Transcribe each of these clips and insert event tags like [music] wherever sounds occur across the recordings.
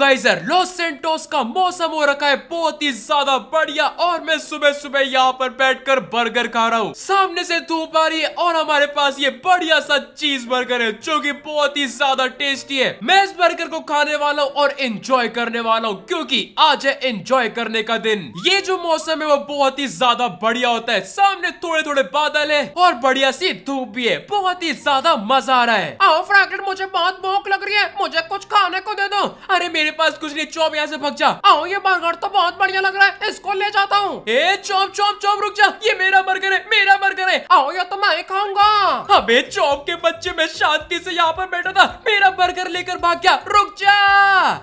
geyser Los Santos का मौसम हो रखा है बहुत ही ज्यादा बढ़िया और मैं सुबह सुबह यहाँ पर बैठकर बर्गर खा रहा हूँ सामने से धूप आ रही है और हमारे पास ये बढ़िया सा चीज बर्गर है जो की बहुत ही ज्यादा टेस्टी है मैं इस बर्गर को खाने वाला हूँ और एंजॉय करने वाला हूँ क्यूँकी आज है एंजॉय करने का दिन ये जो मौसम है वो बहुत ही ज्यादा बढ़िया होता है सामने थोड़े थोड़े बादल है और बढ़िया सी धूप भी है बहुत ही ज्यादा मजा आ रहा है मुझे बहुत भूख लग रही है मुझे कुछ खाने को दे दो अरे मेरे मेरे पास कुछ नहीं चौप यहाँ से भग जा आओ ये बर्गर तो बहुत बढ़िया लग रहा है इसको ले जाता हूँ चौप चौप चौप रुक जा ये मेरा बर्गर है मेरा बर्गर है आओ ये तो मैं खाऊंगा अबे चौप के बच्चे में शांति से यहाँ पर बैठा था मेरा बर्गर लेकर भाग गया रुक जा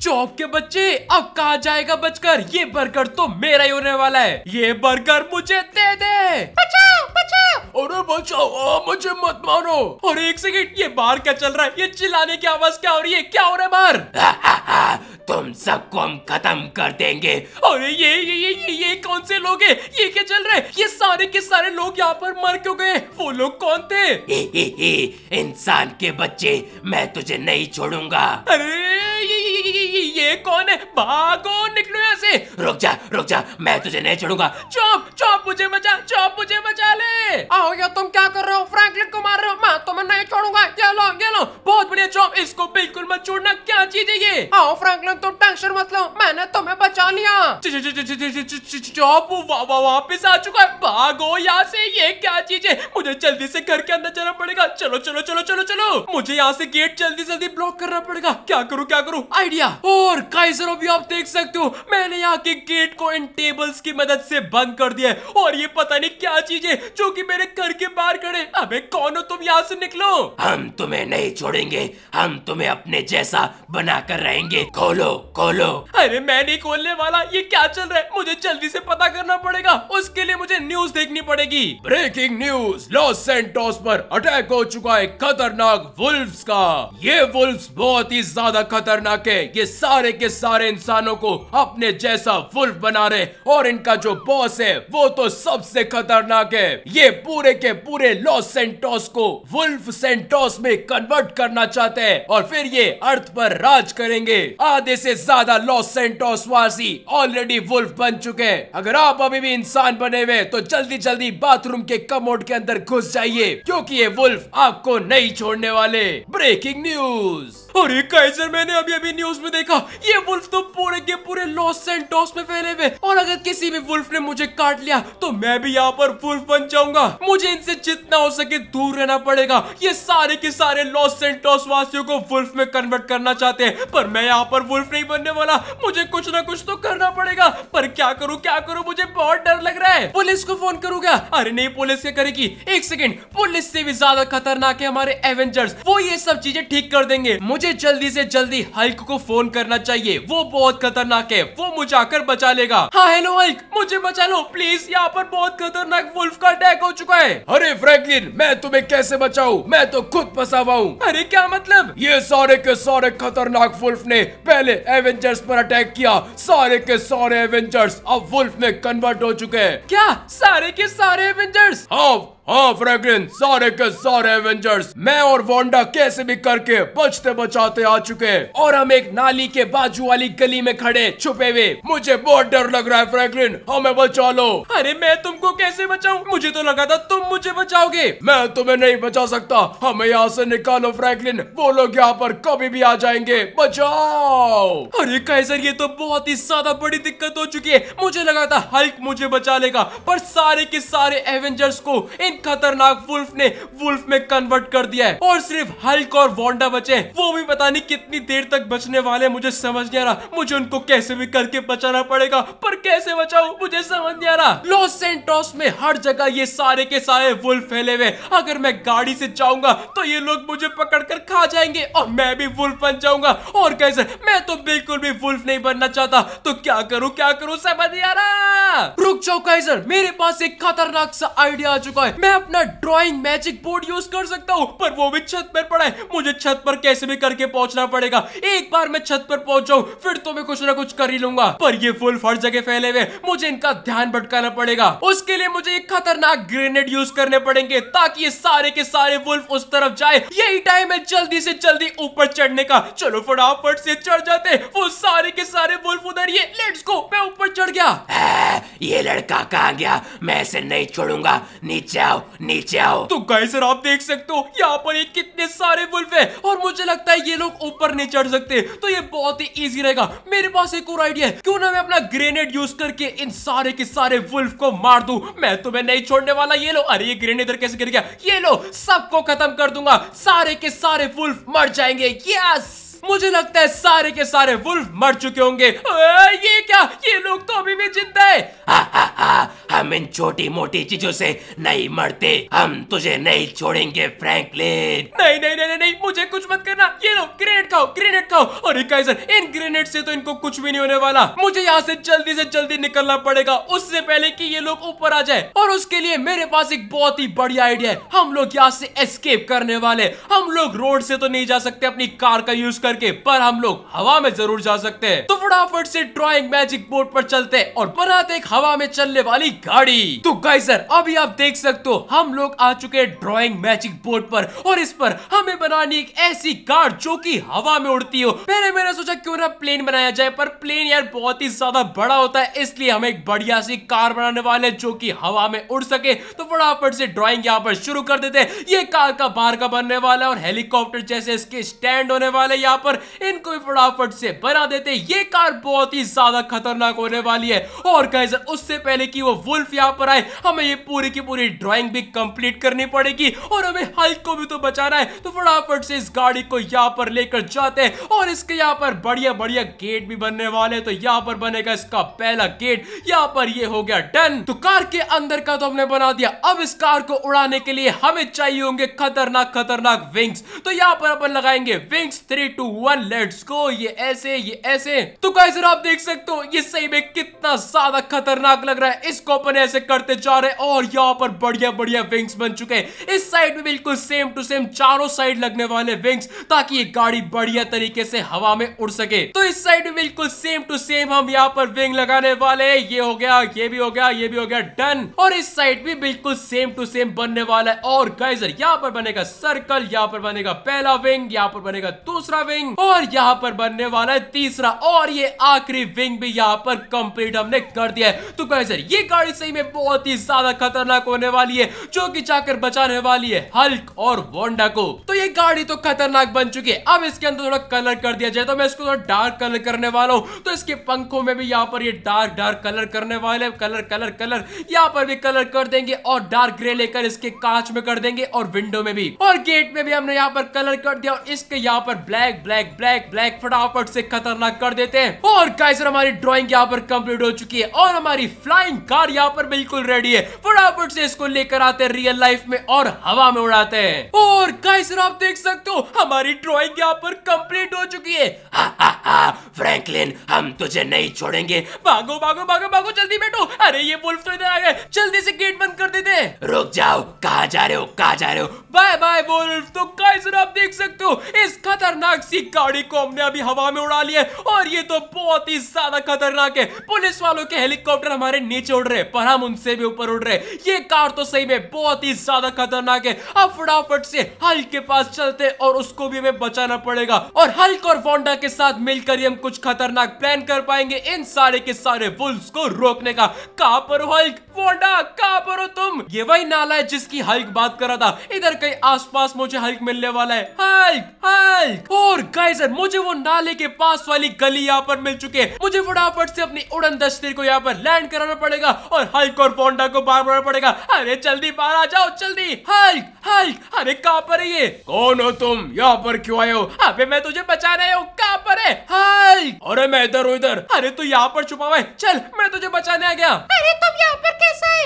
चौप के बच्चे अब कहा जाएगा बचकर ये बर्गर तो मेरा ही होने वाला है ये बर्गर मुझे दे दे अच्छा अरे बचाओ आ, मुझे मत मारो और एक सेकेंड ये बाहर क्या चल रहा है ये चिल्लाने की आवाज क्या हो रही है क्या हो रहा है बाहर [laughs] तुम सबको हम खत्म कर देंगे अरे ये ये ये ये, ये कौन से लोग हैं ये क्या चल रहा है ये सारे के सारे लोग यहाँ पर मर क्यों गए वो लोग कौन थे [laughs] इंसान के बच्चे मैं तुझे नहीं छोड़ूंगा अरे ये, ये, ये, ये ये कौन है भागो निकलो यहाँ से रुक जा रुक जा मैं तुझे नहीं छोड़ूंगा चौप चौप मुझे बचा चौप मुझे बचा ले आओ ये तुम क्या कर रहे हो फ्रैंकलिन को मार रहे हो मैं तुम्हें नहीं छोड़ूंगा ये लो ये लो बहुत बढ़िया चौप इसको बिल्कुल मत छोड़ना क्या चीज है ये आओ फ्रैंकलिन तुम टेंशन मत लो मैंने तुम्हें बचा लिया चौप वापिस आ चुका है भागो यहाँ से ये क्या चीज है मुझे जल्दी से घर के अंदर जाना पड़ेगा चलो चलो चलो चलो चलो मुझे यहाँ से गेट जल्दी जल्दी ब्लॉक करना पड़ेगा क्या करूँ क्या करूँ आइडिया ओ और काइजर अभी आप देख सकते हो मैंने यहाँ के गेट को इन टेबल्स की मदद से बंद कर दिया है और ये पता नहीं क्या चीज है जो कि मेरे घर के बाहर खड़े अबे कौन हो तुम यहाँ से निकलो हम तुम्हें नहीं छोड़ेंगे हम तुम्हें अपने जैसा बना कर रहेंगे खोलो खोलो अरे मैं नहीं खोलने वाला ये क्या चल रहा है मुझे जल्दी से पता करना पड़ेगा उसके लिए मुझे न्यूज देखनी पड़ेगी ब्रेकिंग न्यूज लॉस सेंटोस पर अटैक हो चुका है खतरनाक वुल्फ्स का ये वुल्फ्स बहुत ही ज्यादा खतरनाक है ये सारे के सारे इंसानों को अपने जैसा वुल्फ बना रहे और इनका जो बॉस है वो तो सबसे खतरनाक है ये पूरे के पूरे लॉस सेंटोस को वुल्फ सेंटोस में कन्वर्ट करना चाहते हैं और फिर ये अर्थ पर राज करेंगे आधे से ज्यादा लॉस सेंटोस वासी ऑलरेडी वुल्फ बन चुके हैं अगर आप अभी भी इंसान बने हुए तो जल्दी जल्दी बाथरूम के कमोड के अंदर घुस जाइए क्योंकि ये वुल्फ आपको नहीं छोड़ने वाले ब्रेकिंग न्यूज और मैंने अभी अभी न्यूज में देखा ये वुल्फ तो पूरे के पूरे लॉस सेंटोस में फैले हुए और अगर किसी भी वुल्फ ने मुझे काट लिया तो मैं भी यहाँ पर वुल्फ बन जाऊंगा मुझे इनसे जितना हो सके दूर रहना पड़ेगा ये सारे के सारे लॉस सेंटोस वासियों को वुल्फ में कन्वर्ट करना चाहते हैं पर मैं यहाँ पर वुल्फ नहीं बनने वाला मुझे कुछ ना कुछ तो करना पड़ेगा पर क्या करूँ क्या करूँ मुझे बहुत डर लग रहा है पुलिस को फोन करूंगा अरे नहीं पुलिस क्या करेगी एक सेकेंड पुलिस से भी ज्यादा खतरनाक है हमारे एवेंजर्स वो ये सब चीजें ठीक कर देंगे मुझे जल्दी से जल्दी हल्क को फोन करना करना चाहिए वो बहुत खतरनाक है वो मुझे आकर बचा लेगा हाँ हेलो हल्क मुझे बचा लो प्लीज यहाँ पर बहुत खतरनाक वुल्फ का अटैक हो चुका है अरे फ्रैंकलिन मैं तुम्हें कैसे बचाऊ मैं तो खुद फंसा हुआ हूँ अरे क्या मतलब ये सारे के सारे खतरनाक वुल्फ ने पहले एवेंजर्स पर अटैक किया सारे के सारे एवेंजर्स अब वुल्फ में कन्वर्ट हो चुके हैं क्या सारे के सारे एवेंजर्स हाँ हाँ फ्रैंकलिन सारे के सारे एवेंजर्स मैं और वोंडा कैसे भी करके बचते बचाते आ चुके हैं और हम एक नाली के बाजू वाली गली में खड़े छुपे हुए मुझे बहुत डर लग रहा है फ्रैंकलिन हाँ, हमें बचा लो अरे मैं तुमको कैसे बचाऊं मुझे तो लगा था तुम मुझे बचाओगे मैं तुम्हें नहीं बचा सकता हमें हाँ, यहाँ से निकालो फ्रैंकलिन वो लोग यहाँ पर कभी भी आ जाएंगे बचाओ अरे कैसर ये तो बहुत ही ज्यादा बड़ी दिक्कत हो चुकी है मुझे लगा था हल्क मुझे बचा लेगा पर सारे के सारे एवेंजर्स को इन खतरनाक वुल्फ ने वुल्फ में कन्वर्ट कर दिया है और सिर्फ हल्क और वॉन्डा बचे वो भी पता नहीं कितनी देर तक बचने वाले मुझे समझ नहीं आ रहा मुझे उनको कैसे भी करके बचाना पड़ेगा पर कैसे बचाऊ मुझे समझ नहीं आ रहा लॉस सेंटोस में हर जगह ये सारे के सारे वुल्फ फैले हुए अगर मैं गाड़ी से जाऊंगा तो ये लोग मुझे पकड़ कर खा जाएंगे और मैं भी वुल्फ बन जाऊंगा और कैसे मैं तो बिल्कुल भी वुल्फ नहीं बनना चाहता तो क्या करूँ क्या करूँ समझ नहीं आ रहा रुक जाओ कैसर मेरे पास एक खतरनाक सा आइडिया आ चुका है मैं अपना ड्राइंग मैजिक बोर्ड यूज कर सकता हूँ पर वो भी छत पर पड़ा है मुझे छत पर कैसे भी करके पहुंचना पड़ेगा एक बार मैं छत पर पहुंच जाऊँ फिर तो मैं कुछ ना कुछ कर ही लूंगा पर ये फुल हर जगह फैले हुए मुझे इनका ध्यान भटकाना पड़ेगा उसके लिए मुझे एक खतरनाक ग्रेनेड यूज करने पड़ेंगे ताकि ये सारे के सारे वुल्फ उस तरफ जाए यही टाइम है जल्दी से जल्दी ऊपर चढ़ने का चलो फटाफट से चढ़ जाते वो सारे के सारे वुल्फ उधर ये लेट्स गो मैं ऊपर चढ़ गया आ, ये लड़का कहा गया मैं इसे नहीं छोड़ूंगा नीचे जाओ नीचे आओ तो गाइस आप देख सकते हो यहाँ पर ये कितने सारे बुल्फ है और मुझे लगता है ये लोग ऊपर नहीं चढ़ सकते तो ये बहुत ही इजी रहेगा मेरे पास एक और आइडिया है क्यों ना मैं अपना ग्रेनेड यूज करके इन सारे के सारे वुल्फ को मार दू मैं तुम्हें तो नहीं छोड़ने वाला ये लो अरे ये ग्रेनेड इधर कैसे गिर गया ये लो सबको खत्म कर दूंगा सारे के सारे वुल्फ मर जाएंगे यस मुझे लगता है सारे के सारे वुल्फ मर चुके होंगे ये क्या ये लोग तो अभी भी जिंदा है हम इन छोटी मोटी चीजों से नहीं मरते हम तुझे नहीं छोड़ेंगे फ्रैंकलिन नहीं नहीं नहीं नहीं मुझे कुछ मत करना ये लो ग्रेनेड खाओ ग्रेनेड खाओ और इकाइजर इन ग्रेनेड से तो इनको कुछ भी नहीं होने वाला मुझे यहाँ से जल्दी से जल्दी निकलना पड़ेगा उससे पहले कि ये लोग ऊपर आ जाए और उसके लिए मेरे पास एक बहुत ही बढ़िया आइडिया है हम लोग यहाँ से एस्केप करने वाले हम लोग रोड से तो नहीं जा सकते अपनी कार का यूज कर करके पर हम लोग हवा में जरूर जा सकते हैं तो फटाफट से ड्रॉइंग मैजिक बोर्ड पर चलते हैं और बनाते एक हवा में चलने वाली गाड़ी तो गाई सर अभी आप देख सकते हो हम लोग आ चुके हैं ड्रॉइंग मैजिक बोर्ड पर और इस पर हमें बनानी एक ऐसी कार जो की हवा में उड़ती हो पहले मैंने सोचा क्यों ना प्लेन बनाया जाए पर प्लेन यार बहुत ही ज्यादा बड़ा होता है इसलिए हम एक बढ़िया सी कार बनाने वाले जो की हवा में उड़ सके तो फटाफट से ड्रॉइंग यहाँ पर शुरू कर देते हैं ये कार का बाहर का बनने वाला और हेलीकॉप्टर जैसे इसके स्टैंड होने वाले यहाँ पर इनको भी फटाफट से बना देते ये कार बहुत ही ज्यादा खतरनाक होने वाली है और गाइज उससे पहले कि वो वुल्फ यहाँ पर आए हमें ये पूरी की पूरी ड्राइंग भी कंप्लीट करनी पड़ेगी और हमें हल्क को भी तो बचाना है तो फटाफट से इस गाड़ी को यहाँ पर लेकर जाते हैं और इसके यहाँ पर बढ़िया बढ़िया गेट भी बनने वाले तो यहाँ पर बनेगा इसका पहला गेट यहाँ पर ये हो गया डन तो कार के अंदर का तो हमने बना दिया अब इस कार को उड़ाने के लिए हमें चाहिए होंगे खतरनाक खतरनाक विंग्स तो यहाँ पर अपन लगाएंगे wings three two one let's go ये ऐसे ये ऐसे तो कैसे आप देख सकते हो ये सही में कितना ज्यादा खतरनाक लग रहा है इसको अपन ऐसे करते जा रहे और यहाँ पर बढ़िया बढ़िया विंग्स बन चुके हैं इस साइड में बिल्कुल सेम टू सेम चारों साइड लगने वाले विंग्स ताकि ये गाड़ी बढ़िया तरीके से हवा में उड़ सके तो इस साइड में बिल्कुल सेम टू सेम हम यहाँ पर विंग लगाने वाले ये हो गया ये भी हो गया ये भी हो गया डन और इस साइड भी बिल्कुल सेम टू सेम बनने वाला है और गाइजर यहाँ पर बनेगा सर्कल यहाँ पर बनेगा पहला विंग यहाँ पर बनेगा दूसरा विंग विंग और यहाँ पर बनने वाला है तीसरा और ये आखिरी विंग भी यहाँ पर कंप्लीट हमने कर दिया है तो कहे सर ये गाड़ी सही में बहुत ही ज्यादा खतरनाक होने वाली है जो की जाकर बचाने वाली है हल्क और वोंडा को तो ये गाड़ी तो खतरनाक बन चुकी है अब इसके अंदर थोड़ा कलर कर दिया जाए तो मैं इसको थोड़ा डार्क कलर करने वाला हूँ तो इसके पंखों में भी यहाँ पर ये डार्क डार्क कलर करने वाले कलर कलर कलर यहाँ पर भी कलर कर देंगे और डार्क ग्रे लेकर इसके कांच में कर देंगे और विंडो में भी और गेट में भी हमने यहाँ पर कलर कर दिया और इसके यहाँ पर ब्लैक ब्लैक ब्लैक ब्लैक फटाफट से खतरनाक कर देते हैं और गाइस हमारी ड्राइंग यहाँ पर कंप्लीट हो चुकी है और हमारी फ्लाइंग कार यहाँ पर बिल्कुल रेडी है फटाफट से इसको लेकर आते हैं रियल लाइफ में और हवा में उड़ाते हैं और गाइस आप देख सकते हो हमारी ड्राइंग यहाँ पर कंप्लीट हो चुकी है फ्रैंकलिन हम तुझे नहीं छोड़ेंगे भागो भागो भागो भागो जल्दी बैठो अरे ये वुल्फ तो इधर आ गए जल्दी से गेट बंद कर देते हैं रुक जाओ कहा जा रहे हो कहा जा रहे हो बाय बाय वुल्फ तो गाइस आप देख सकते हो इस खतरनाक सी गाड़ी को हमने अभी हवा में उड़ा लिया और ये तो बहुत ही ज्यादा खतरनाक है पुलिस वालों के हेलीकॉप्टर हमारे नीचे उड़ रहे पर हम उनसे भी ऊपर उड़ रहे ये कार तो सही में बहुत ही ज्यादा खतरनाक है अब फटाफट से हल्क के पास चलते और उसको भी हमें बचाना पड़ेगा और हल्क और फोंडा के साथ मिलकर ही हम कुछ खतरनाक प्लान कर पाएंगे इन सारे के सारे वुल्स को रोकने का कहा पर हल्क फोंडा कहा पर हो तुम ये वही नाला है जिसकी हल्क बात कर रहा था इधर कहीं आसपास मुझे हल्क मिलने वाला है हल्क हल्क और और गाइस मुझे वो नाले के पास वाली गली यहाँ पर मिल चुके मुझे फटाफट से अपनी उड़न दस्ते को यहाँ पर लैंड कराना पड़ेगा और हल्क और पोंडा को बाहर बनाना पड़ेगा अरे जल्दी बाहर आ जाओ जल्दी हल्क हल्क अरे कहाँ पर है ये कौन हो तुम यहाँ पर क्यों आयो हो अबे मैं तुझे बचा रहे हूँ कहाँ पर है हल्क अरे मैं इधर हूँ इधर अरे तू यहाँ पर छुपा हुआ है चल मैं तुझे बचाने आ गया अरे तुम यहाँ पर कैसे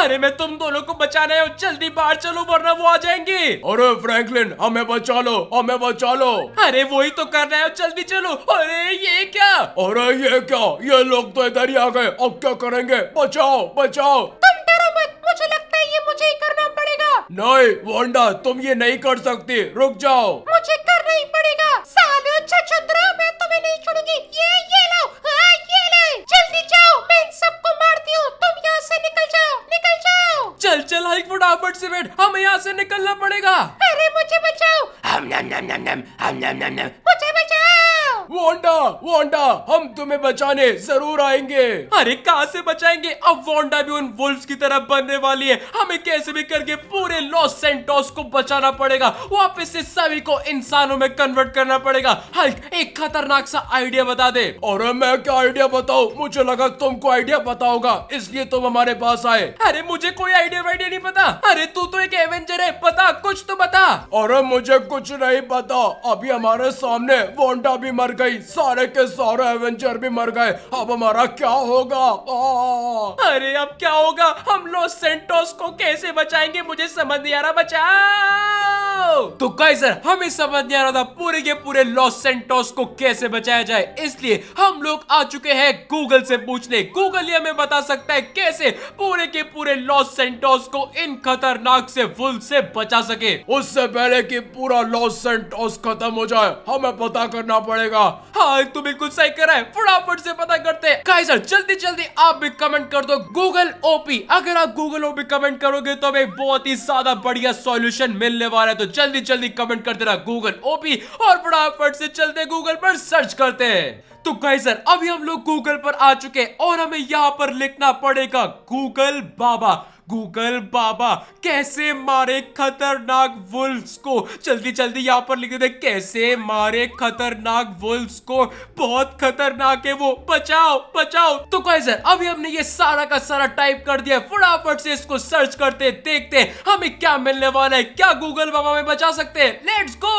अरे मैं तुम दोनों को बचाने हूँ जल्दी बाहर चलो वरना वो आ जाएंगे अरे फ्रैंकलिन हमें बचा लो हमें बचा लो अरे वही तो कर रहे हो जल्दी चलो अरे ये क्या अरे ये क्या ये लोग तो इधर ही आ गए अब क्या करेंगे बचाओ बचाओ तुम डरो मत मुझे लगता है ये मुझे ही करना पड़ेगा नहीं वोंडा तुम ये नहीं कर सकती रुक जाओ मुझे करना ही पड़ेगा सालो छछुंदरा अच्छा मैं तुम्हें नहीं छोड़ूंगी ये ये लो हाँ ये ले जल्दी जाओ मैं इन सबको मार से निकल जाओ निकल जाओ चल चल हाई फटाफट से बैठ हमें यहाँ से निकलना पड़ेगा अरे मुझे बचाओ हम नम नम नम नम हम नम नम नम मुझे बचाओ वोंडा वोंडा हम तुम्हें बचाने जरूर आएंगे अरे कहा से बचाएंगे अब वोंडा भी उन वुल्फ्स की तरह बनने वाली है हमें कैसे भी करके पूरे लॉस सेंटोस को बचाना पड़ेगा वापस से सभी को इंसानों में कन्वर्ट करना पड़ेगा हल्क एक खतरनाक सा आइडिया बता दे और मैं क्या आइडिया बताऊ मुझे लगा तुमको आइडिया बताओगा इसलिए तुम हमारे पास आए अरे मुझे कोई आइडिया वाइडिया नहीं पता अरे तू तो एक एवेंजर है पता कुछ तो बता और मुझे कुछ नहीं पता अभी हमारे सामने वोंडा भी मर मर गई सारे के सारे एवेंजर भी मर गए अब हमारा क्या होगा अरे अब क्या होगा हम लोग सेंटोस को कैसे बचाएंगे मुझे समझ नहीं आ रहा बचा तो कई सर हमें समझ नहीं आ रहा था पूरे के पूरे लॉस सेंटोस को कैसे बचाया जाए इसलिए हम लोग आ चुके हैं गूगल से पूछने गूगल ये हमें बता सकता है कैसे पूरे के पूरे लॉस सेंटोस को इन खतरनाक से फुल से बचा सके उससे पहले कि पूरा लॉस सेंटोस खत्म हो जाए हमें पता करना पड़ेगा होगा हाँ तो बिल्कुल सही कर रहा है फटाफट से पता करते हैं सर जल्दी जल्दी आप भी कमेंट कर दो गूगल ओपी अगर आप गूगल ओपी कमेंट करोगे तो हमें बहुत ही ज्यादा बढ़िया सॉल्यूशन मिलने वाला है तो जल्दी जल्दी कमेंट कर देना गूगल ओपी और फटाफट से चलते गूगल पर सर्च करते हैं तो सर अभी हम लोग गूगल पर आ चुके हैं और हमें यहाँ पर लिखना पड़ेगा गूगल बाबा गूगल बाबा कैसे मारे खतरनाक वुल्फ्स को जल्दी जल्दी यहाँ पर लिख देते कैसे मारे खतरनाक वुल्फ्स को बहुत खतरनाक है वो बचाओ बचाओ तो कैसे अभी हमने ये सारा का सारा टाइप कर दिया फटाफट से इसको सर्च करते देखते हमें क्या मिलने वाला है क्या गूगल बाबा में बचा सकते हैं लेट्स गो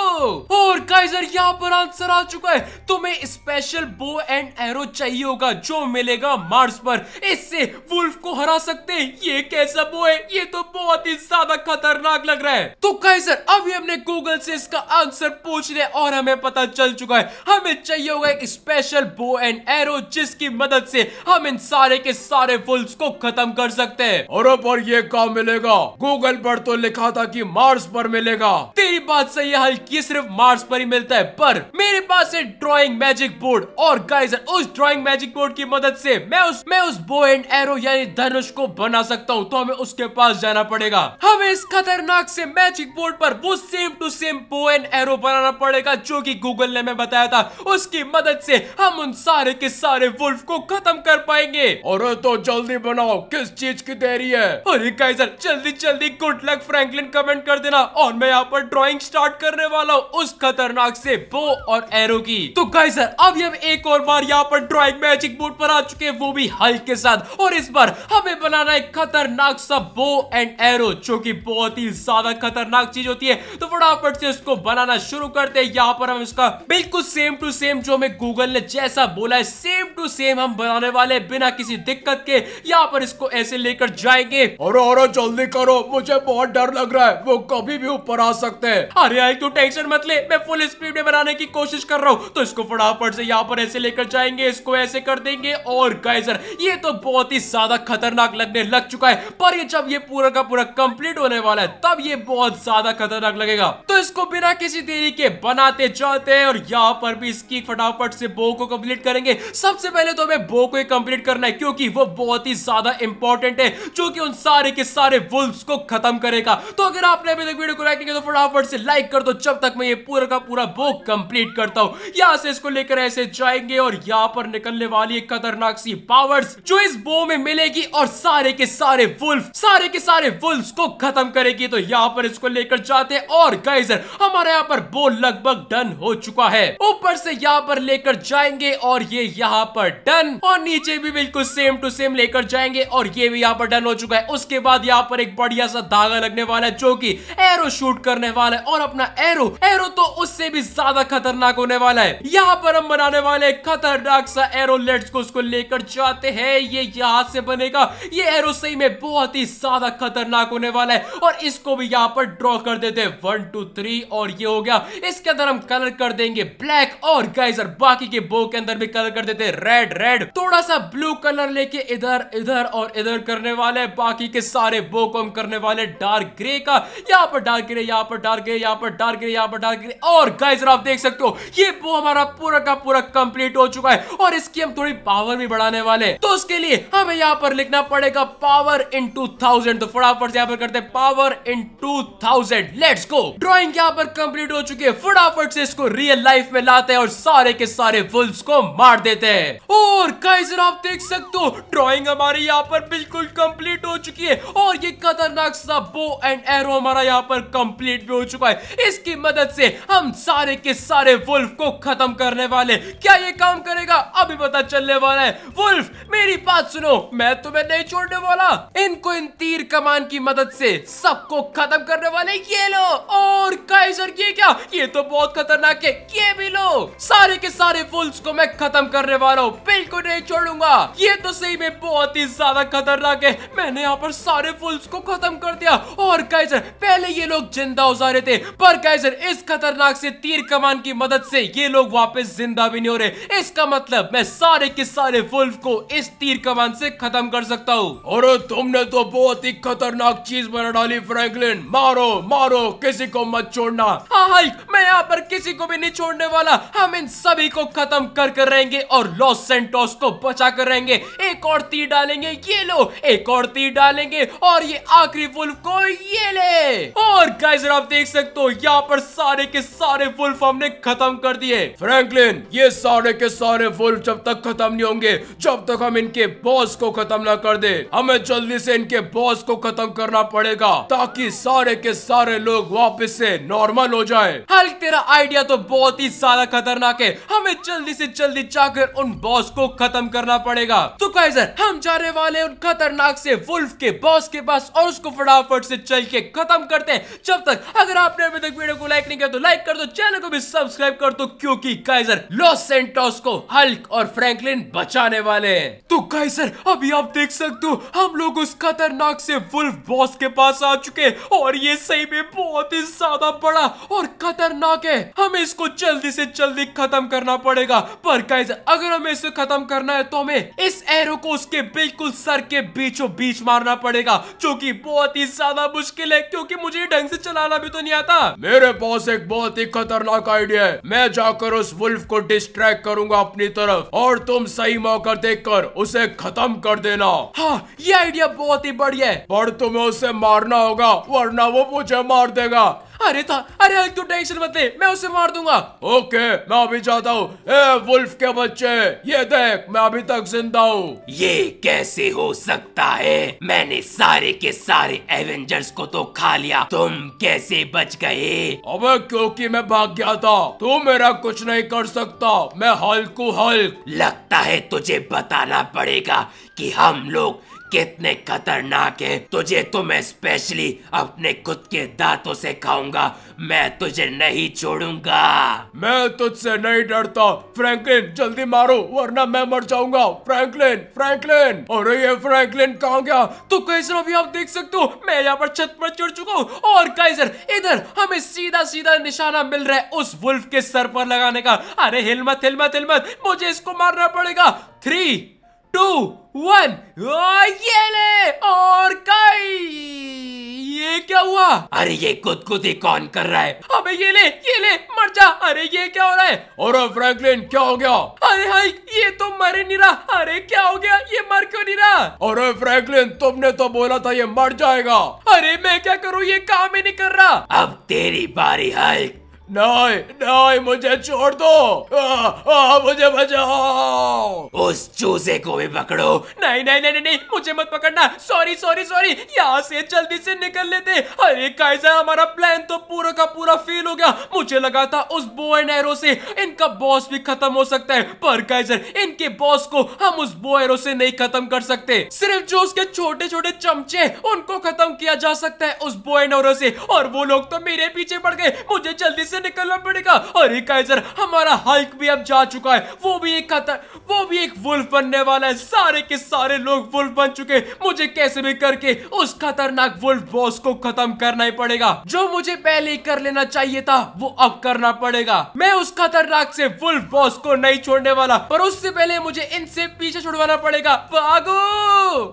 और काइजर यहाँ पर आंसर आ चुका है तुम्हें स्पेशल बो एंड एरो चाहिए होगा जो मिलेगा मार्स पर इससे वुल्फ को हरा सकते हैं ये कैसा सबो है ये तो बहुत ही ज्यादा खतरनाक लग रहा है तो कहीं सर अभी हमने गूगल से इसका आंसर पूछ लिया और हमें पता चल चुका है हमें चाहिए होगा एक स्पेशल बो एंड एरो जिसकी मदद से हम इन सारे के सारे वुल्फ को खत्म कर सकते हैं और पर ये काम मिलेगा गूगल पर तो लिखा था कि मार्स पर मिलेगा तेरी बात सही है हल्की सिर्फ मार्स पर ही मिलता है पर मेरे पास है ड्रॉइंग मैजिक बोर्ड और गाइजर उस ड्रॉइंग मैजिक बोर्ड की मदद से मैं उस मैं उस बो एंड एरो यानी धनुष को बना सकता हूँ तो हमें हमें उसके पास जाना पड़ेगा हमें इस खतरनाक से मैजिक बोर्ड पर वो same to same bow and arrow बनाना पड़ेगा जो कि गूगल ने हमें बताया था उसकी मदद से हम उन सारे के सारे वुल्फ को खत्म कर पाएंगे और तो जल्दी बनाओ किस चीज की देरी है अरे कैसर जल्दी जल्दी गुड लक फ्रेंकलिन कमेंट कर देना और मैं यहाँ पर ड्रॉइंग स्टार्ट करने वाला हूँ उस खतरनाक से बो और एरो की तो कैसर अभी हम एक और बार यहाँ पर ड्रॉइंग मैजिक बोर्ड पर आ चुके वो भी हल्के साथ और इस बार हमें बनाना है खतरनाक खतरनाक सब बो एंड एरो जो कि बहुत ही ज्यादा खतरनाक चीज होती है तो फटाफट से इसको बनाना शुरू करते हैं यहाँ पर हम इसका बिल्कुल सेम टू सेम जो हमें गूगल ने जैसा बोला है सेम टू सेम हम बनाने वाले बिना किसी दिक्कत के यहाँ पर इसको ऐसे लेकर जाएंगे और और जल्दी करो मुझे बहुत डर लग रहा है वो कभी भी ऊपर आ सकते हैं अरे आई तू टेंशन मत ले मैं फुल स्पीड में बनाने की कोशिश कर रहा हूँ तो इसको फटाफट से यहाँ पर ऐसे लेकर जाएंगे इसको ऐसे कर देंगे और गाइजर ये तो बहुत ही ज्यादा खतरनाक लगने लग चुका है पर ये जब ये पूरा का पूरा कंप्लीट होने वाला है तब ये बहुत ज्यादा खतरनाक लगेगा तो इसको बिना किसी देरी के बनाते जाते हैं और यहाँ पर भी इसकी फटाफट से बो को कंप्लीट करेंगे सबसे पहले तो हमें बो को कंप्लीट करना है क्योंकि वो बहुत ही ज्यादा इंपॉर्टेंट है जो कि उन सारे के सारे वुल्फ्स को खत्म करेगा तो अगर आपने अभी तक वीडियो को लाइक किया तो फटाफट से लाइक कर दो जब तक मैं ये पूरा का पूरा बो कंप्लीट करता हूँ यहाँ से इसको लेकर ऐसे जाएंगे और यहाँ पर निकलने वाली खतरनाक सी पावर्स जो इस बो में मिलेगी और सारे के सारे वुल्फ वुल्फ सारे के सारे वुल्फ को खत्म करेगी तो यहाँ पर इसको लेकर जाते हैं और गाइजर हमारे यहाँ पर बो लगभग डन हो चुका है ऊपर से यहाँ पर लेकर जाएंगे और ये यहाँ पर डन और नीचे भी बिल्कुल सेम टू सेम लेकर जाएंगे और ये भी यहाँ पर डन हो चुका है उसके बाद यहाँ पर एक बढ़िया सा धागा लगने वाला है जो की एरो शूट करने वाला है और अपना एरो एरो तो उससे भी ज्यादा खतरनाक होने वाला है यहाँ पर हम बनाने वाले खतरनाक सा एरो लेट्स को उसको लेकर जाते हैं ये यहाँ से बनेगा ये एरो सही में बहुत बहुत ही ज्यादा खतरनाक होने वाला है और इसको भी यहाँ पर ड्रॉ कर देते हैं वन टू थ्री और ये हो गया इसके अंदर हम कलर कर देंगे ब्लैक और गाइजर बाकी के बो के अंदर भी कलर कर देते हैं रेड रेड थोड़ा सा ब्लू कलर लेके इधर इधर और इधर करने वाले बाकी के सारे बो को हम करने वाले डार्क ग्रे का यहाँ पर डार्क ग्रे यहाँ पर डार्क ग्रे यहाँ पर डार्क ग्रे यहाँ पर डार्क ग्रे और गाइजर आप देख सकते हो ये बो हमारा पूरा का पूरा कंप्लीट हो चुका है और इसकी हम थोड़ी पावर भी बढ़ाने वाले तो उसके लिए हमें यहाँ पर लिखना पड़ेगा पावर इन टू थाउजेंड तो फटाफट से यहाँ पर करते power in two thousand let's go drawing यहाँ पर कंप्लीट हो चुकी है फटाफट से इसको रियल लाइफ में लाते हैं और सारे के सारे वुल्स को मार देते हैं और गाइस आप देख सकते हो ड्रॉइंग हमारी यहाँ पर बिल्कुल कंप्लीट हो चुकी है और ये खतरनाक सा बो एंड एरो हमारा यहाँ पर कंप्लीट भी हो चुका है इसकी मदद से हम सारे के सारे वुल्फ को खत्म करने वाले क्या ये काम करेगा अभी पता चलने वाला है वुल्फ मेरी बात सुनो मैं तुम्हें नहीं छोड़ने वाला इन को इन तीर कमान की मदद से सबको खत्म करने वाले ये लो और काइजर ये क्या ये तो बहुत खतरनाक है ये भी लो सारे के सारे फुल्स को मैं खत्म करने वाला हूँ बिल्कुल नहीं छोड़ूंगा ये तो सही में बहुत ही ज्यादा खतरनाक है मैंने यहाँ पर सारे फुल्स को खत्म कर दिया और काइजर पहले ये लोग जिंदा हो जा रहे थे पर काइजर इस खतरनाक से तीर कमान की मदद से ये लोग वापस जिंदा भी नहीं हो रहे इसका मतलब मैं सारे के सारे फुल्स को इस तीर कमान से खत्म कर सकता हूँ और तुमने तो बहुत ही खतरनाक चीज बना डाली फ्रैंकलिन मारो मारो किसी को मत छोड़ना हाँ, हाँ, मैं यहाँ पर किसी को भी नहीं छोड़ने वाला हम इन सभी को खत्म कर कर रहेंगे और लॉस सेंटोस को बचा कर रहेंगे एक और तीर डालेंगे ये लो एक और तीर डालेंगे और ये आखिरी वुल्फ को ये ले और गाइजर आप देख सकते हो यहाँ पर सारे के सारे वुल्फ हमने खत्म कर दिए फ्रैंकलिन ये सारे के सारे वुल्फ जब तक खत्म नहीं होंगे जब तक हम इनके बॉस को खत्म ना कर दे हमें जल्दी से इनके बॉस को खत्म करना पड़ेगा ताकि सारे के सारे लोग वापस से नॉर्मल हो जाए हल्क तेरा आइडिया तो बहुत ही ज्यादा खतरनाक है हमें जल्दी से जल्दी जाकर उन बॉस को खत्म करना पड़ेगा तो कैसे हम जाने वाले उन खतरनाक से वुल्फ के बॉस के पास और उसको फटाफट से चल के खत्म करते हैं जब तक अगर आपने अभी तक वीडियो को लाइक नहीं किया तो लाइक कर दो चैनल को भी सब्सक्राइब कर दो क्यूँकी कैजर लॉस सेंटोस को हल्क और फ्रैंकलिन बचाने वाले हैं तो कैसर अभी आप देख सकते हो हम लोग उसका खतरनाक से वुल्फ बॉस के पास आ चुके और ये सही में बहुत ही ज्यादा बड़ा और खतरनाक है हमें इसको जल्दी से जल्दी खत्म करना पड़ेगा पर गाइज अगर हमें इसे खत्म करना है तो हमें इस एरो को उसके बिल्कुल सर के बीचों बीच मारना पड़ेगा जो की बहुत ही ज्यादा मुश्किल है क्योंकि मुझे ढंग से चलाना भी तो नहीं आता मेरे पास एक बहुत ही खतरनाक आइडिया है मैं जाकर उस वुल्फ को डिस्ट्रैक्ट करूंगा अपनी तरफ और तुम सही मौका देख कर उसे खत्म कर देना हाँ ये आइडिया बहुत बहुत ही बढ़िया है पर तुम्हें उसे मारना होगा वरना वो मुझे मार देगा अरे था तो, अरे अलग तू टेंशन मत ले मैं उसे मार दूंगा ओके मैं अभी जाता हूँ वुल्फ के बच्चे ये देख मैं अभी तक जिंदा हूँ ये कैसे हो सकता है मैंने सारे के सारे एवेंजर्स को तो खा लिया तुम कैसे बच गए अब क्योंकि मैं भाग गया था तू मेरा कुछ नहीं कर सकता मैं हल्क हल्क लगता है तुझे बताना पड़ेगा कि हम लोग कितने खतरनाक है तुझे तो मैं स्पेशली अपने खुद के दांतों से खाऊंगा मैं तुझे नहीं छोड़ूंगा मैं तुझसे नहीं डरता फ्रैंकलिन जल्दी मारो वरना मैं मर जाऊंगा फ्रैंकलिन फ्रैंकलिन और ये फ्रैंकलिन कहा गया तो कैसे अभी आप देख सकते हो मैं यहाँ पर छत पर चढ़ चुका हूँ और काइजर इधर हमें सीधा सीधा निशाना मिल रहा है उस वुल्फ के सर पर लगाने का अरे हिलमत हिलमत हिलमत मुझे इसको मारना पड़ेगा थ्री टू वन ये ले और कई ये क्या हुआ अरे ये कुदकुदी कौन कर रहा है अबे ये ले ये ले मर जा अरे ये क्या हो रहा है और फ्रैंकलिन क्या हो गया अरे हाय ये तो मरे नहीं रहा अरे क्या हो गया ये मर क्यों नहीं रहा और फ्रैंकलिन तुमने तो बोला था ये मर जाएगा अरे मैं क्या करूँ ये काम ही नहीं कर रहा अब तेरी बारी हाई नहीं नहीं मुझे छोड़ दो आ, आ, मुझे बचाओ उस चूजे को भी पकड़ो नहीं नहीं नहीं नहीं मुझे मत पकड़ना सॉरी सॉरी सॉरी यहाँ से जल्दी से निकल लेते अरे कैसा हमारा प्लान तो पूरा का पूरा फेल हो गया मुझे लगा था उस बो एंड एरो से इनका बॉस भी खत्म हो सकता है पर काइजर इनके बॉस को हम उस बो एरो से नहीं खत्म कर सकते सिर्फ जो उसके छोटे छोटे चमचे उनको खत्म किया जा सकता है उस बो एंड एरो से और वो लोग तो मेरे पीछे पड़ गए मुझे जल्दी से निकलना पड़ेगा अरे ये काइजर हमारा हाइक भी अब जा चुका है वो भी एक खतर वो भी एक वुल्फ बनने वाला है सारे के सारे लोग वुल्फ बन चुके मुझे कैसे भी करके उस खतरनाक वुल्फ बॉस को खत्म करना ही पड़ेगा जो मुझे पहले ही कर लेना चाहिए था वो अब करना पड़ेगा मैं उस खतरनाक से वुल्फ बॉस को नहीं छोड़ने वाला पर उससे पहले मुझे इनसे पीछे छुड़वाना पड़ेगा भागो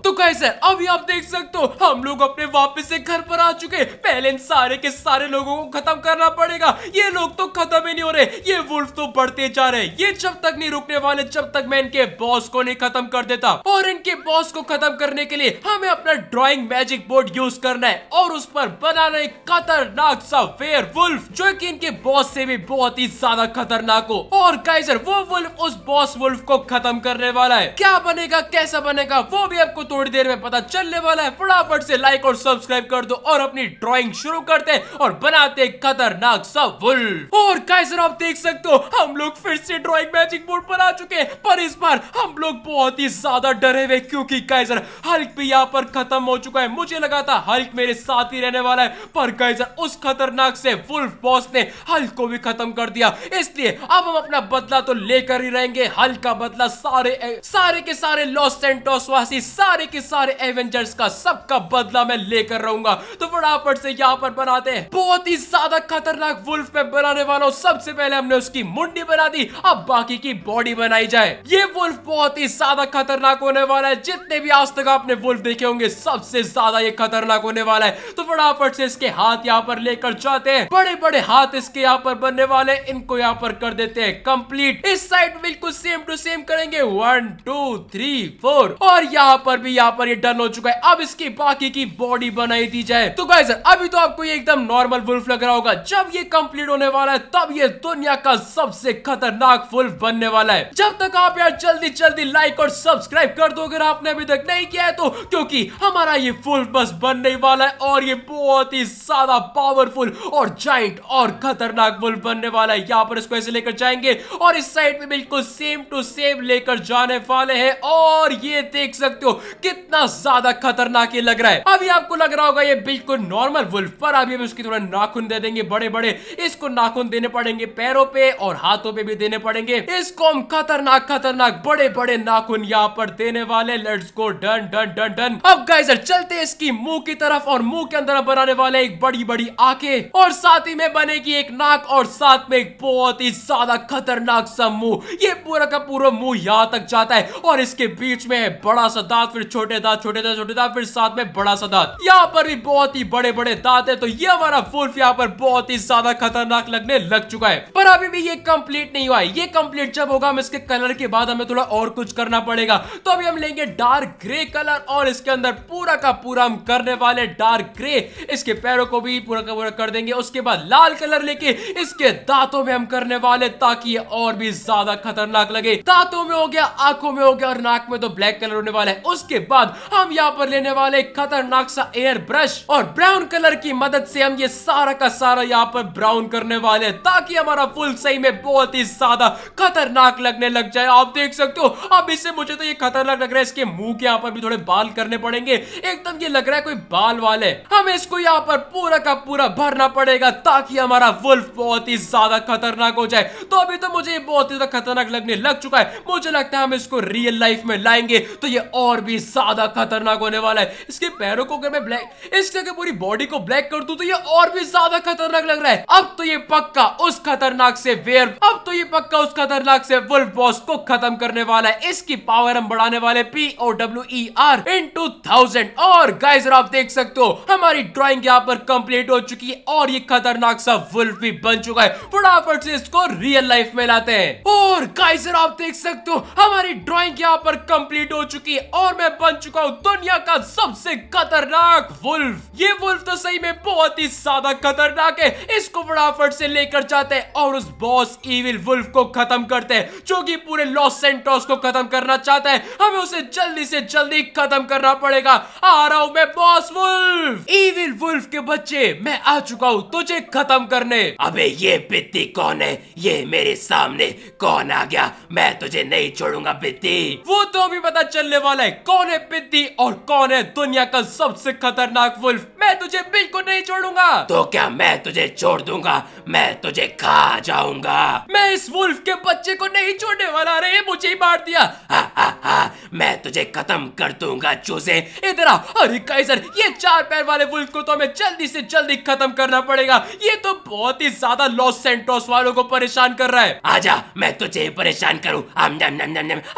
तो कैसे अभी आप देख सकते हो हम लोग अपने वापस से घर पर आ चुके पहले इन सारे के सारे लोगों को खत्म करना पड़ेगा ये लोग तो खत्म ही नहीं हो रहे ये वुल्फ तो बढ़ते जा रहे ये जब तक नहीं रुकने वाले जब तक मैं इनके बॉस को नहीं खत्म कर देता और इनके बॉस को खत्म करने के लिए हमें अपना ड्रॉइंग मैजिक बोर्ड यूज करना है और उस पर बनाना एक खतरनाक सा वेयर वुल्फ जो कि इनके बॉस से भी बहुत ही ज्यादा खतरनाक हो और गाइजर वो वुल्फ उस बॉस वुल्फ को खत्म करने वाला है क्या बनेगा कैसा बनेगा वो भी आपको थोड़ी देर में पता चलने वाला है फटाफट से लाइक और सब्सक्राइब कर दो और अपनी ड्रॉइंग शुरू करते और बनाते खतरनाक सब बुल और काइजर आप देख सकते हो हम लोग फिर से ड्रॉइंग मैजिक बोर्ड पर आ चुके हैं पर इस बार हम लोग बहुत ही ज्यादा डरे हुए क्योंकि कैसर हल्क भी यहाँ पर खत्म हो चुका है मुझे लगा था हल्क मेरे साथ ही रहने वाला है पर कैसर उस खतरनाक से वुल्फ बॉस ने हल्क को भी खत्म कर दिया इसलिए अब हम अपना बदला तो लेकर ही रहेंगे हल्क का बदला सारे सारे के सारे लॉस सेंटोस वासी सारे के सारे एवेंजर्स का सबका बदला मैं लेकर रहूंगा तो फटाफट से यहाँ पर बनाते हैं बहुत ही ज्यादा खतरनाक वुल्फ ग्राम्स पे बनाने वाला हूँ सबसे पहले हमने उसकी मुंडी बना दी अब बाकी की बॉडी बनाई जाए ये वुल्फ बहुत ही ज्यादा खतरनाक होने वाला है जितने भी आज तक आपने वुल्फ देखे होंगे सबसे ज्यादा ये खतरनाक होने वाला है तो फटाफट से इसके हाथ यहाँ पर लेकर जाते हैं बड़े बड़े हाथ इसके यहाँ पर बनने वाले इनको यहाँ पर कर देते हैं कंप्लीट इस साइड बिल्कुल सेम टू सेम करेंगे वन टू थ्री फोर और यहाँ पर भी यहाँ पर ये डन हो चुका है अब इसकी बाकी की बॉडी बनाई दी जाए तो गाइजर अभी तो आपको एकदम नॉर्मल वुल्फ लग रहा होगा जब ये कंप्लीट कंप्लीट होने वाला है तब ये दुनिया का सबसे खतरनाक फुल बनने वाला है जब तक आप यार जल्दी जल्दी लाइक और सब्सक्राइब कर दो अगर आपने अभी तक नहीं किया है तो क्योंकि हमारा ये फुल बस बनने वाला है और ये बहुत ही ज्यादा पावरफुल और जाइंट और खतरनाक फुल बनने वाला है यहाँ पर इसको ऐसे लेकर जाएंगे और इस साइड में बिल्कुल सेम टू सेम लेकर जाने वाले है और ये देख सकते हो कितना ज्यादा खतरनाक ये लग रहा है अभी आपको लग रहा होगा ये बिल्कुल नॉर्मल वुल्फ पर अभी हम उसकी थोड़ा नाखून दे देंगे बड़े बड़े इसको नाखून देने पड़ेंगे पैरों पे और हाथों पे भी देने पड़ेंगे इसको हम खतरनाक खतरनाक बड़े बड़े नाखून यहाँ पर देने वाले let's go done done done done अब गाइजर चलते हैं इसकी मुंह की तरफ और मुंह के अंदर बनाने वाले एक बड़ी बड़ी आंखें और साथ ही में बनेगी एक नाक और साथ में एक बहुत ही ज्यादा खतरनाक सा मुंह ये पूरा का पूरा मुंह यहाँ तक जाता है और इसके बीच में है बड़ा सा दांत फिर छोटे दांत छोटे दांत छोटे दांत फिर साथ में बड़ा सा दांत यहाँ पर भी बहुत ही बड़े बड़े दांत है तो ये हमारा फुल्फ यहाँ पर बहुत ही ज्यादा खतरनाक खतरनाक लगने लग चुका है पर अभी भी ये कंप्लीट नहीं हुआ ये कंप्लीट जब होगा हम इसके कलर के बाद हमें थोड़ा और कुछ करना पड़ेगा तो अभी हम लेंगे डार्क ग्रे कलर और इसके अंदर पूरा का पूरा हम करने वाले डार्क ग्रे इसके पैरों को भी पूरा का पूरा कर देंगे उसके बाद लाल कलर लेके इसके दांतों में हम करने वाले ताकि और भी ज्यादा खतरनाक लगे दांतों में हो गया आंखों में हो गया और नाक में तो ब्लैक कलर होने वाला है उसके बाद हम यहाँ पर लेने वाले खतरनाक सा एयर ब्रश और ब्राउन कलर की मदद से हम ये सारा का सारा यहाँ पर ब्राउन करने वाले ताकि हमारा फुल सही में बहुत ही ज्यादा खतरनाक लगने लग जाए आप देख सकते हो अब इससे मुझे तो ये खतरनाक लग रहा है इसके मुंह के यहाँ पर भी थोड़े बाल करने पड़ेंगे एकदम ये लग रहा है कोई बाल वाले हमें इसको यहाँ पर पूरा का पूरा भरना पड़ेगा ताकि हमारा वुल्फ बहुत ही ज्यादा खतरनाक हो जाए तो अभी तो मुझे बहुत ही ज्यादा खतरनाक लगने लग चुका है मुझे लगता है हम इसको रियल लाइफ में लाएंगे तो ये और भी ज्यादा खतरनाक होने वाला है इसके पैरों को अगर मैं ब्लैक इसके अगर पूरी बॉडी को ब्लैक कर दू तो ये और भी ज्यादा खतरनाक लग रहा है अब तो ये पक्का उस खतरनाक से वेयर अब तो ये पक्का उस खतरनाक से वुल्फ बॉस को खत्म करने वाला है इसकी पावर हम बढ़ाने वाले P O W R in two thousand और गाइस आप देख सकते हो हमारी ड्राइंग यहाँ पर कंप्लीट हो चुकी है और ये खतरनाक सा वुल्फ भी बन चुका है फटाफट से इसको रियल लाइफ में लाते हैं और गाइस आप देख सकते हो हमारी ड्राइंग यहाँ पर कंप्लीट हो चुकी है और मैं बन चुका हूँ दुनिया का सबसे खतरनाक वुल्फ ये वुल्फ तो सही में बहुत ही ज्यादा खतरनाक है इसको बड़ा फटाफट से लेकर जाते हैं और उस बॉस इविल वुल्फ को खत्म करते हैं जो कि पूरे लॉस सेंटोस को खत्म करना चाहता है हमें उसे जल्दी से जल्दी खत्म करना पड़ेगा आ रहा हूं मैं बॉस वुल्फ इविल वुल्फ के बच्चे मैं आ चुका हूं तुझे खत्म करने अबे ये बित्ती कौन है ये मेरे सामने कौन आ गया मैं तुझे नहीं छोड़ूंगा बित्ती वो तो अभी पता चलने वाला है कौन है बित्ती और कौन है दुनिया का सबसे खतरनाक वुल्फ मैं तुझे बिल्कुल नहीं छोड़ूंगा तो क्या मैं तुझे छोड़ दूंगा करूंगा मैं तुझे खा जाऊंगा मैं इस वुल्फ के बच्चे को नहीं छोड़ने वाला रे मुझे ही मार दिया हा, हा, हा, मैं तुझे खत्म कर दूंगा चूजे इधर अरे कैसर ये चार पैर वाले वुल्फ को तो हमें जल्दी से जल्दी खत्म करना पड़ेगा ये तो बहुत ही ज्यादा लॉस सेंटोस वालों को परेशान कर रहा है आजा मैं तुझे परेशान करूँ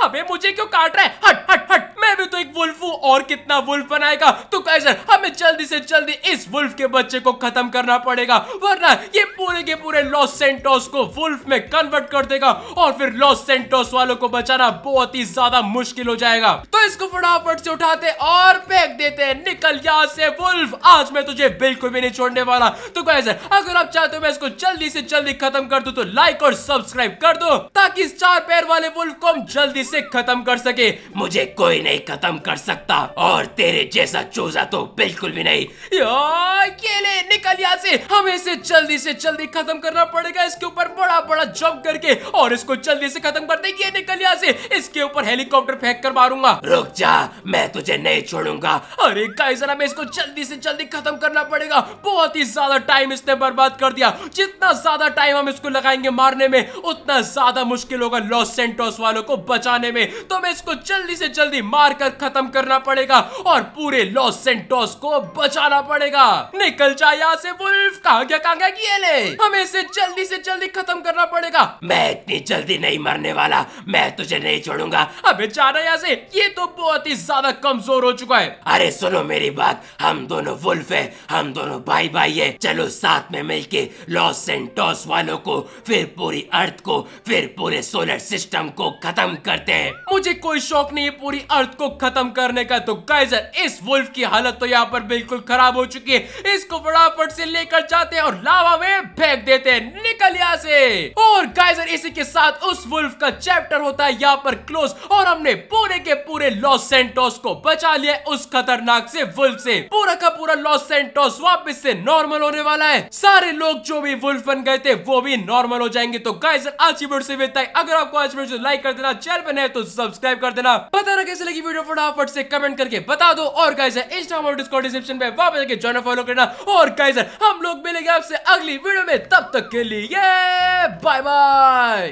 अबे मुझे क्यों काट रहा है हट हट हट मैं भी तो एक वुल्फ हूँ और कितना वुल्फ बनाएगा तो कैसर हमें जल्दी से जल्दी इस वुल्फ के बच्चे को खत्म करना पड़ेगा वरना ये पूरे के पूरे लॉस सेंटोस को वुल्फ में कन्वर्ट कर देगा और फिर लॉस सेंटोस वालों को बचाना बहुत ही ज्यादा मुश्किल हो जाएगा तो इसको फटाफट से उठाते और फेंक देते हैं निकल यहाँ से वुल्फ आज मैं तुझे बिल्कुल भी नहीं छोड़ने वाला तो गैस अगर आप चाहते हो मैं इसको जल्दी से जल्दी खत्म कर दू तो लाइक और सब्सक्राइब कर दो ताकि इस चार पैर वाले वुल्फ को हम जल्दी से खत्म कर सके मुझे कोई नहीं खत्म कर सकता और तेरे जैसा चूजा तो बिल्कुल भी नहीं ये ले निकल यहाँ से हमें इसे जल्दी से जल्दी खत्म करना पड़ेगा इसके ऊपर बड़ा बड़ा जंप करके और इसको जल्दी से खत्म कर दे ये निकल यहाँ से इसके ऊपर हेलीकॉप्टर फेंक कर कर मारूंगा रुक जा मैं तुझे नहीं छोड़ूंगा अरे गाइस मैं इसको जल्दी से जल्दी खत्म करना पड़ेगा बहुत ही ज्यादा टाइम इसने बर्बाद कर दिया जितना ज्यादा टाइम हम इसको लगाएंगे मारने में उतना ज्यादा मुश्किल होगा लॉस सेंटोस वालों को बचाने में तो हमें इसको जल्दी से जल्दी मार कर खत्म करना पड़ेगा और पूरे लॉस सेंटोस को बचाना पड़ेगा निकल जा यहाँ से वुल्फ कहा गया कहा गया ये ले हमें इसे जल्दी से जल्दी खत्म करना पड़ेगा मैं इतनी जल्दी नहीं मरने वाला मैं तुझे नहीं छोड़ूंगा अबे जाना यहाँ से ये तो बहुत ही ज्यादा कमजोर हो चुका है अरे सुनो मेरी बात हम दोनों वुल्फ है हम दोनों भाई भाई है चलो साथ में मिलके लॉस एंड टॉस वालों को फिर पूरी अर्थ को फिर पूरे सोलर सिस्टम को खत्म करते हैं मुझे कोई शौक नहीं है पूरी अर्थ को खत्म करने का तो गाइजर इस वुल्फ की हालत तो यहाँ पर बिल्कुल खराब हो चुकी है इसको फटाफट से लेकर जाते हैं और लावा में फेंक देते हैं निकल यहाँ से और गाइजर इसी के साथ उस वुल्फ का चैप्टर होता है यहाँ पर क्लोज और हमने पूरे पूरे के पूरे लॉस सेंटोस को बचा लिया उस खतरनाक से वुल्फ से पूरा का पूरा लॉस सेंटोस वापस से नॉर्मल होने वाला है सारे लोग जो भी वुल्फ बन गए थे वो भी नॉर्मल हो जाएंगे तो गाइस आज की वीडियो से बेहतर अगर आपको आज वीडियो लाइक कर देना चैनल पर नए तो सब्सक्राइब कर देना बताना कैसे लगी वीडियो फटाफट से कमेंट करके बता दो और गाइस इंस्टाग्राम और डिस्कॉर्ड डिस्क्रिप्शन में वापस जाके ज्वाइन फॉलो करना और गाइस हम लोग मिलेंगे आपसे अगली वीडियो में तब तक के लिए बाय बाय